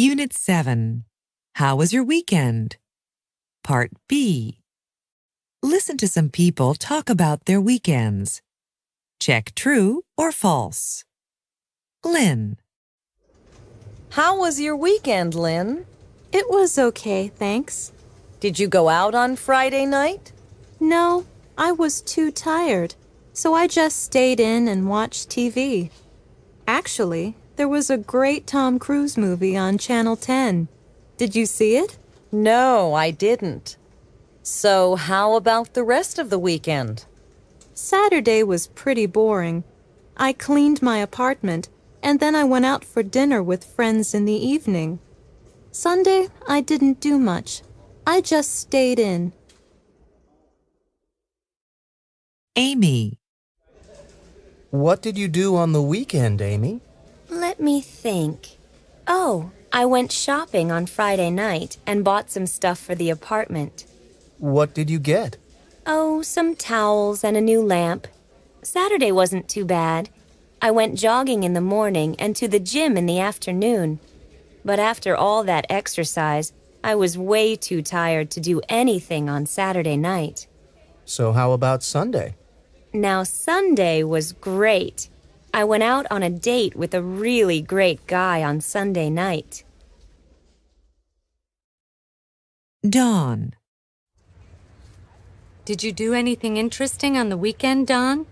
Unit 7. How was your weekend? Part B. Listen to some people talk about their weekends. Check true or false. Lynn. How was your weekend, Lynn? It was okay, thanks. Did you go out on Friday night? No, I was too tired, so I just stayed in and watched TV. Actually, there was a great Tom Cruise movie on Channel 10. Did you see it? No, I didn't. So, how about the rest of the weekend? Saturday was pretty boring. I cleaned my apartment, and then I went out for dinner with friends in the evening. Sunday, I didn't do much. I just stayed in. Amy. What did you do on the weekend, Amy? me think. Oh, I went shopping on Friday night and bought some stuff for the apartment. What did you get? Oh, some towels and a new lamp. Saturday wasn't too bad. I went jogging in the morning and to the gym in the afternoon. But after all that exercise, I was way too tired to do anything on Saturday night. So, how about Sunday? Now, Sunday was great. I went out on a date with a really great guy on Sunday night. Dawn. Did you do anything interesting on the weekend, Don?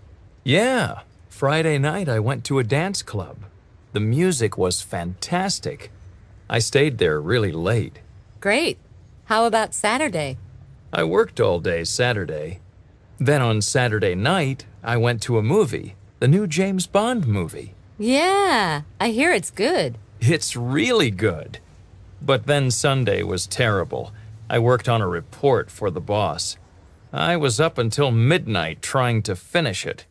Yeah. Friday night, I went to a dance club. The music was fantastic. I stayed there really late. Great. How about Saturday? I worked all day Saturday. Then on Saturday night, I went to a movie the new James Bond movie. Yeah, I hear it's good. It's really good. But then Sunday was terrible. I worked on a report for the boss. I was up until midnight trying to finish it.